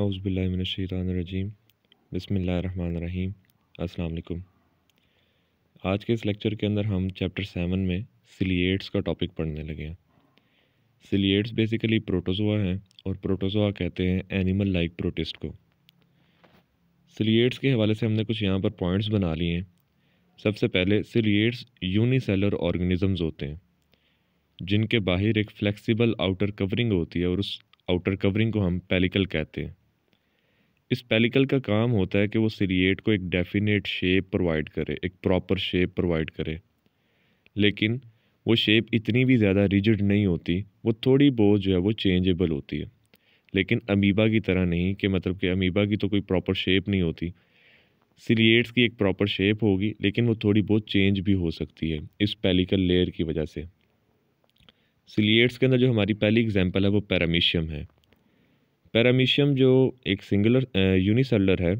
अज़बिल्लिमिनशीतरजीम बसमीम अल्लाम आज के इस लेक्चर के अंदर हम चैप्टर सेवन में सिलिएट्स का टॉपिक पढ़ने लगे हैं सिलिएट्स बेसिकली प्रोटोजोआ हैं और प्रोटोजोआ कहते हैं एनिमल लाइक प्रोटिस्ट को सिलिएट्स के हवाले से हमने कुछ यहाँ पर पॉइंट्स बना लिए हैं सबसे पहले सिलिएट्स यूनिसेलर ऑर्गेनिजम्स होते हैं जिनके बाहर एक फ्लेक्सिबल आउटर कवरिंग होती है और उस आउटर कवरिंग को हम पेलिकल कहते हैं इस पेलिकल का काम होता है कि वो सीरीट को एक डेफिनेट शेप प्रोवाइड करे एक प्रॉपर शेप प्रोवाइड करे लेकिन वो शेप इतनी भी ज़्यादा रिजिड नहीं होती वो थोड़ी बहुत जो है वो चेंजेबल होती है लेकिन अमीबा की तरह नहीं कि मतलब कि अमीबा की तो कोई प्रॉपर शेप नहीं होती सीरीट्स की एक प्रॉपर शेप होगी लेकिन वो थोड़ी बहुत चेंज भी हो सकती है इस पेलिकल लेयर की वजह से सिलिएट्स के अंदर जो हमारी पहली एग्जांपल है वो पैरामीशियम है पैरामीशियम जो एक सिंगुलर यूनिसेलर है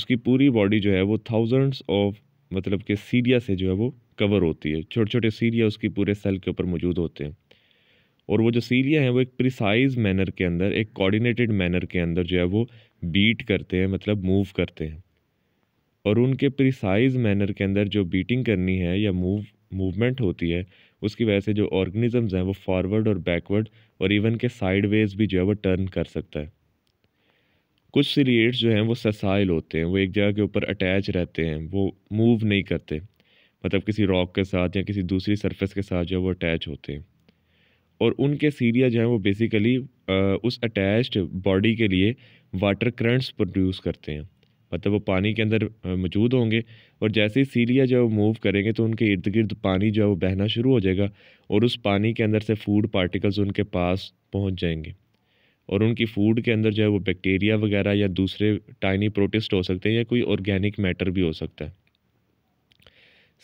उसकी पूरी बॉडी जो है वो थाउजेंड्स ऑफ मतलब के सीरिया से जो है वो कवर होती है छोटे छोटे सीरिया उसकी पूरे सेल के ऊपर मौजूद होते हैं और वो जो सीरिया हैं वो एक प्रिसाइज मैनर के अंदर एक कोऑर्डिनेटेड मैनर के अंदर जो है वो बीट करते हैं मतलब मूव करते हैं और उनके प्रिसाइज मैनर के अंदर जो बीटिंग करनी है या मूव मूवमेंट होती है उसकी वजह से जो ऑर्गेनिज़म्स हैं वो फॉरवर्ड और बैकवर्ड और इवन के साइड वेज भी जो है वो टर्न कर सकता है कुछ सीलिएट्स जो हैं वो ससाइल होते हैं वो एक जगह के ऊपर अटैच रहते हैं वो मूव नहीं करते मतलब किसी रॉक के साथ या किसी दूसरी सरफेस के साथ जो है वो अटैच होते हैं और उनके सीरिया जो हैं वो बेसिकली उस अटैच्ड बॉडी के लिए वाटर करंट्स प्रोड्यूस करते हैं मतलब वो पानी के अंदर मौजूद होंगे और जैसे ही सीलिया जो है मूव करेंगे तो उनके इर्द गिर्द पानी जो है वो बहना शुरू हो जाएगा और उस पानी के अंदर से फूड पार्टिकल्स उनके पास पहुंच जाएंगे और उनकी फूड के अंदर जो है वो बैक्टीरिया वगैरह या दूसरे टाइनी प्रोटिस्ट हो सकते हैं या कोई ऑर्गेनिक मैटर भी हो सकता है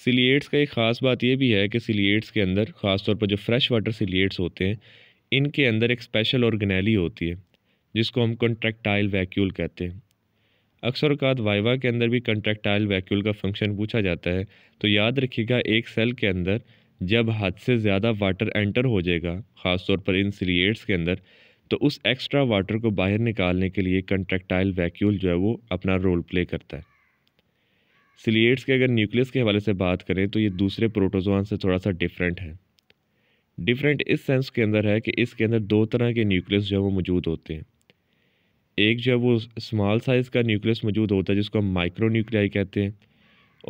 सिलिएट्स का एक ख़ास बात यह भी है कि सिलिएट्स के अंदर ख़ास तौर पर जो फ्रेश वाटर सिलिएट्स होते हैं इनके अंदर एक स्पेशल ऑर्गेनैली होती है जिसको हम कॉन्ट्रैक्टाइल वैक्यूल कहते हैं अक्सर अकात वाइवा के अंदर भी कंट्रैक्टाइल वैक्यूल का फंक्शन पूछा जाता है तो याद रखिएगा एक सेल के अंदर जब हद से ज़्यादा वाटर एंटर हो जाएगा ख़ासतौर पर इन सिलियट्स के अंदर तो उस एक्स्ट्रा वाटर को बाहर निकालने के लिए कंट्रैक्टाइल वैक्यूल जो है वो अपना रोल प्ले करता है सिलियट्स के अगर न्यूक्लियस के हवाले से बात करें तो ये दूसरे प्रोटोजोआन से थोड़ा सा डिफरेंट है डिफरेंट इस सेंस के अंदर है कि इसके अंदर दो तरह के न्यूक्लियस जो है वो मौजूद होते हैं एक जो है वो स्मॉल साइज़ का न्यूक्लियस मौजूद होता है जिसको हम माइक्रो न्यूक्लियाई कहते हैं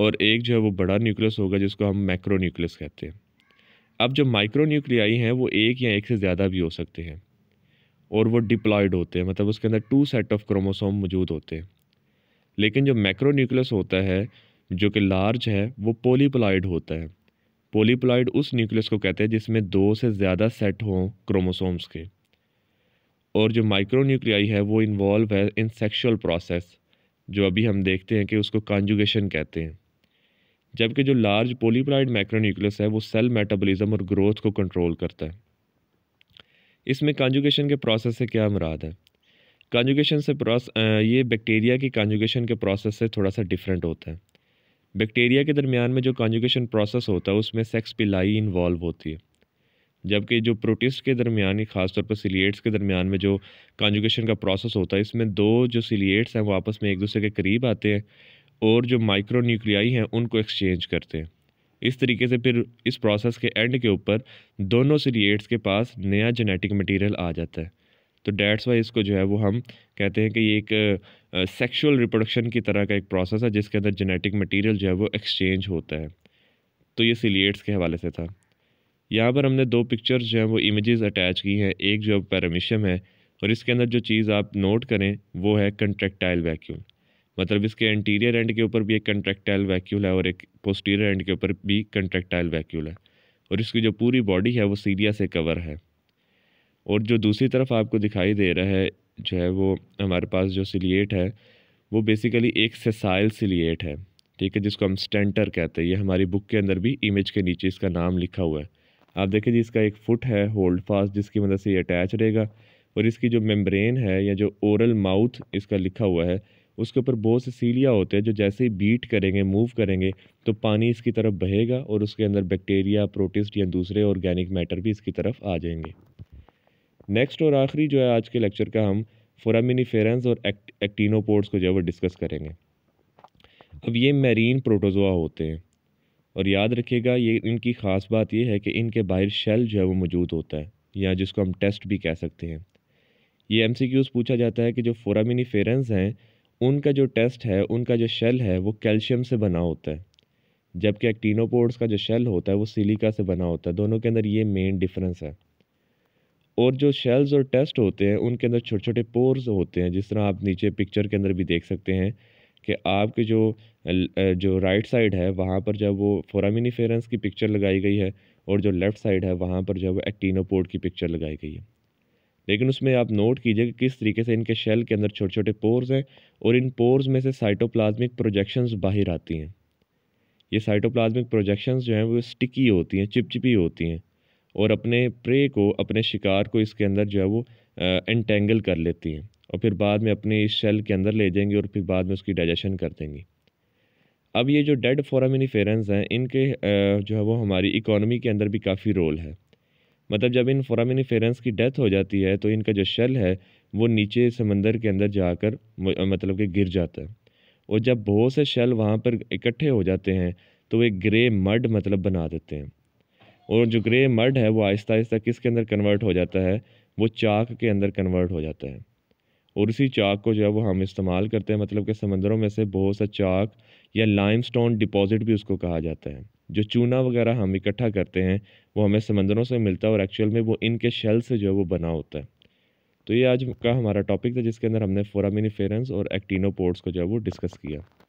और एक जो है वो बड़ा न्यूक्लियस होगा जिसको हम मैक्रो न्यूक्लियस कहते हैं अब जो माइक्रो न्यूक्लियाई हैं वो एक या एक से ज़्यादा भी हो सकते हैं और वो डिप्लॉयड होते हैं मतलब उसके अंदर टू सेट ऑफ क्रोमोसोम मौजूद होते हैं लेकिन जो मैक्रो न्यूक्लियस होता है जो कि लार्ज है वो पोलीप्लाइड होता है पोलीप्लाइड उस न्यूक्लियस को कहते हैं जिसमें दो से ज़्यादा सेट हों क्रोमोसोम्स के और जो माइक्रो न्यूक्लियाई है वो इन्वॉल्व है इन सेक्शुअल प्रोसेस जो अभी हम देखते हैं कि उसको कॉन्जुगेशन कहते हैं जबकि जो लार्ज पोलीप्लाइड माइक्रोन्यूक्लियस है वो सेल मेटाबॉलिज्म और ग्रोथ को कंट्रोल करता है इसमें कॉन्जुगेशन के प्रोसेस से क्या मुराद है कॉन्जुगेशन से प्रोस ये बैक्टीरिया की कॉन्जुगेशन के प्रोसेस से थोड़ा सा डिफरेंट होता है बैक्टीरिया के दरमियान में जो कॉन्जुगेशन प्रोसेस होता है उसमें सेक्स पिलाई इन्वॉल्व होती है जबकि जो प्रोटिस्ट के दरमियान ही ख़ासतौर पर सिलिएट्स के दरमियान में जो कॉन्जुगेशन का प्रोसेस होता है इसमें दो जो सिलिएट्स हैं वो आपस में एक दूसरे के करीब आते हैं और जो माइक्रो न्यूक्लियाई हैं उनको एक्सचेंज करते हैं इस तरीके से फिर इस प्रोसेस के एंड के ऊपर दोनों सिलिएट्स के पास नया जेनेटिक मटीरियल आ जाता है तो डैट्स वाई इसको जो है वो हम कहते हैं कि ये एक सेक्शुअल रिप्रोडक्शन की तरह का एक प्रोसेस है जिसके अंदर जेनेटिक मटीरियल जो है वो एक्सचेंज होता है तो ये सिलिएट्स के हवाले से था यहाँ पर हमने दो पिक्चर्स जो हैं वो इमेजेस अटैच की हैं एक जो पैरामिशियम है और इसके अंदर जो चीज़ आप नोट करें वो है कंट्रेक्टाइल वैक्यूम मतलब इसके इंटीरियर एंड के ऊपर भी एक कंट्रेक्टाइल वैक्यूल है और एक पोस्टीरियर एंड के ऊपर भी कंट्रेक्टाइल वैक्यूल है और इसकी जो पूरी बॉडी है वो सीरिया से कवर है और जो दूसरी तरफ आपको दिखाई दे रहा है जो है वो हमारे पास जो सिलिएट है वो बेसिकली एक सेसाइल सिलिएट है ठीक है जिसको हम स्टेंटर कहते हैं ये हमारी बुक के अंदर भी इमेज के नीचे इसका नाम लिखा हुआ है आप देखिए जी इसका एक फुट है होल्ड फास्ट जिसकी मदद से ये अटैच रहेगा और इसकी जो मेम्ब्रेन है या जो ओरल माउथ इसका लिखा हुआ है उसके ऊपर बहुत से सीलिया होते हैं जो जैसे ही बीट करेंगे मूव करेंगे तो पानी इसकी तरफ बहेगा और उसके अंदर बैक्टीरिया प्रोटिस्ट या दूसरे ऑर्गेनिक मैटर भी इसकी तरफ आ जाएंगे नेक्स्ट और आखिरी जो है आज के लेक्चर का हम फोरामिनीफेरेंस और एक्ट, को जो है वो डिस्कस करेंगे अब ये मेरीन प्रोटोजोआ होते हैं और याद रखिएगा ये इनकी ख़ास बात यह है कि इनके बाहर शेल जो है वो मौजूद होता है या जिसको हम टेस्ट भी कह सकते हैं ये एम पूछा जाता है कि जो फोरामिनीफेरेंस हैं उनका जो टेस्ट है उनका जो शेल है वो कैल्शियम से बना होता है जबकि एक्टिनोपोड्स का जो शेल होता है वो सिलिका से बना होता है दोनों के अंदर ये मेन डिफरेंस है और जो शेल्स और टेस्ट होते हैं उनके अंदर छोटे छोटे पोर्स होते हैं जिस तरह आप नीचे पिक्चर के अंदर भी देख सकते हैं कि आपके जो जो राइट साइड है वहाँ पर जब वो फोरामिनीफेरेंस की पिक्चर लगाई गई है और जो लेफ़्ट साइड है वहाँ पर जो है वो एक्टिनोपोड की पिक्चर लगाई गई है लेकिन उसमें आप नोट कीजिए कि किस तरीके से इनके शेल के अंदर छोटे छोटे पोर्स हैं और इन पोर्स में से साइटोप्लाज्मिक प्रोजेक्शंस बाहर आती हैं ये साइटोप्लाज्मिक प्रोजेक्शंस जो हैं वो स्टिकी होती हैं चिपचिपी होती हैं और अपने प्रे को अपने शिकार को इसके अंदर जो है वो एंटेंगल कर लेती हैं और फिर बाद में अपने इस शेल के अंदर ले जाएंगे और फिर बाद में उसकी डाइजेशन कर देंगी अब ये जो डेड फोरामिनीफेरेंस हैं इनके जो है वो हमारी इकोनॉमी के अंदर भी काफ़ी रोल है मतलब जब इन फोरामिनीफेरेंस की डेथ हो जाती है तो इनका जो शेल है वो नीचे समंदर के अंदर जाकर मतलब कि गिर जाता है और जब बहुत से शेल वहाँ पर इकट्ठे हो जाते हैं तो वे ग्रे मड मतलब बना देते हैं और जो ग्रे मड है वो आहिस्ता आहिस्ता किसके अंदर कन्वर्ट हो जाता है वो चाक के अंदर कन्वर्ट हो जाता है और उसी चाक को जो है वो हम इस्तेमाल करते हैं मतलब कि समंदरों में से बहुत सा चाक या लाइमस्टोन डिपॉजिट भी उसको कहा जाता है जो चूना वगैरह हम इकट्ठा करते हैं वो हमें समंदरों से मिलता है और एक्चुअल में वो इनके शेल से जो है वो बना होता है तो ये आज का हमारा टॉपिक था जिसके अंदर हमने फोरामिनिफेरेंस और एक्टिनोपोर्ट्स को जो है वो डिस्कस किया